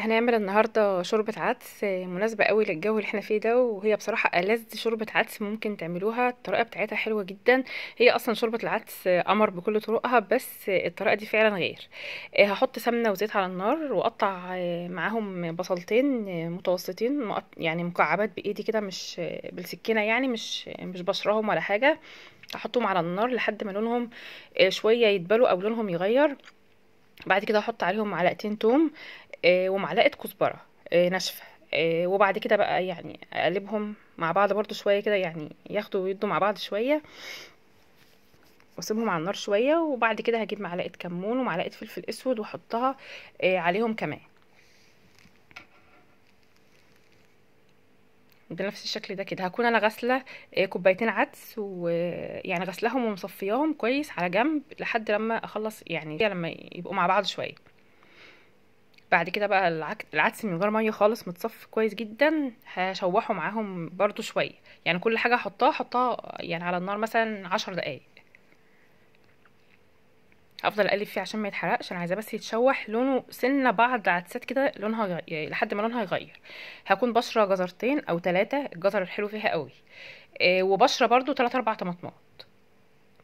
هنعمل النهاردة شوربة عدس مناسبة قوي للجو اللي احنا فيه ده وهي بصراحة ألذ شوربة عدس ممكن تعملوها الطريقة بتاعتها حلوة جدا هي أصلا شوربة العدس قمر بكل طرقها بس الطريقة دي فعلا غير آه، هحط سمنة وزيت على النار وأقطع آه، معاهم بصلتين آه، متوسطين يعني مكعبات بإيدي كده مش بالسكينة يعني مش مش بشرهم ولا حاجة هحطهم على النار لحد ما لونهم شوية يتبلوا أو لونهم يغير بعد كده هحط عليهم معلقتين توم آه، ومعلقه كزبره آه، ناشفه آه، وبعد كده بقى يعني اقلبهم مع بعض برضو شويه كده يعني ياخدوا ويدوا مع بعض شويه واسيبهم على النار شويه وبعد كده هجيب معلقه كمون ومعلقه فلفل اسود واحطها عليهم كمان بنفس الشكل ده كده هكون انا غسله آه، كوبايتين عدس ويعني آه، غسلهم ومصفياهم كويس على جنب لحد لما اخلص يعني لما يبقوا مع بعض شويه بعد كده بقى العدس من غير ميه خالص متصفي كويس جدا هشوحه معاهم برضو شويه يعني كل حاجه احطها احطها يعني على النار مثلا عشر دقايق هفضل اقلب فيه عشان ما يتحرقش انا عايزاه بس يتشوح لونه سنه بعض عدسات كده لونها يعني لحد ما لونها يغير هكون بشره جزرتين او ثلاثه الجزر الحلو فيها قوي آه وبشره برضو ثلاث اربع طماطمات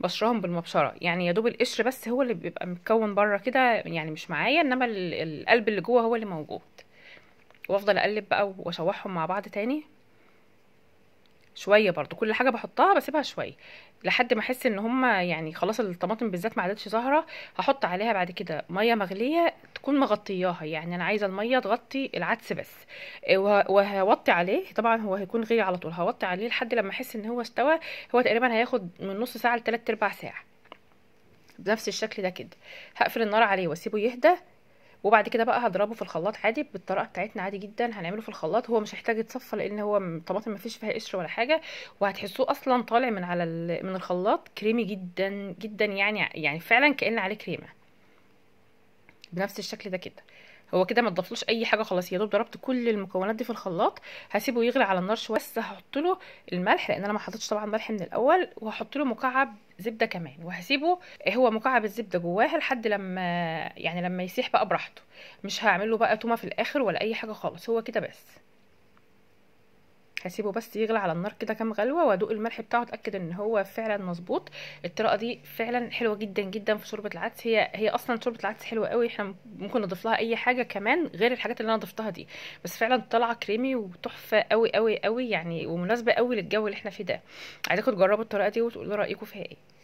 بشرهم بالمبشره يعني يا دوب القشر بس هو اللي بيبقى متكون بره كده يعني مش معايا انما القلب اللي جوه هو اللي موجود وافضل اقلب بقى واشوحهم مع بعض تاني شويه برضو كل حاجه بحطها بسيبها شويه لحد ما احس ان هما يعني خلاص الطماطم بالذات ما عادتش ظاهره هحط عليها بعد كده ميه مغليه تكون مغطياها يعني انا عايزه الميه تغطي العدس بس آه، وهوطي عليه طبعا هو هيكون غلي على طول هوطي عليه لحد لما احس ان هو استوى هو تقريبا هياخد من نص ساعه لتلات ارباع ساعه بنفس الشكل ده كده هقفل النار عليه واسيبه يهدى وبعد كده بقى هضربه في الخلاط عادي بالطريقه بتاعتنا عادي جدا هنعمله في الخلاط هو مش هيحتاج يتصفى لان هو الطماطم ما فيش فيها قشر ولا حاجه وهتحسوه اصلا طالع من على من الخلاط كريمي جدا جدا يعني يعني فعلا كان عليه كريمه بنفس الشكل ده كده هو كده ما تضفلوش اي حاجه خلاص يا دوب ضربت كل المكونات دي في الخلاط هسيبه يغلي على النار شويه بس هحط له الملح لان انا ما حطيتش طبعا ملح من الاول وهحط له مكعب زبده كمان وهسيبه هو مكعب الزبده جواها لحد لما يعني لما يسيح بقى براحته مش هعمله بقى تومه في الاخر ولا اي حاجه خالص هو كده بس هسيبه بس يغلى على النار كده كام غلوه وادوق الملح بتاعه اتاكد ان هو فعلا مظبوط الطريقه دي فعلا حلوه جدا جدا في شوربه العدس هي هي اصلا شوربه العدس حلوه قوي احنا ممكن نضيف لها اي حاجه كمان غير الحاجات اللي انا ضفتها دي بس فعلا طالعه كريمي وتحفه قوي قوي قوي يعني ومناسبه قوي للجو اللي احنا فيه ده عايزاكم تجربوا الطريقه دي وتقولوا رايكم فيها ايه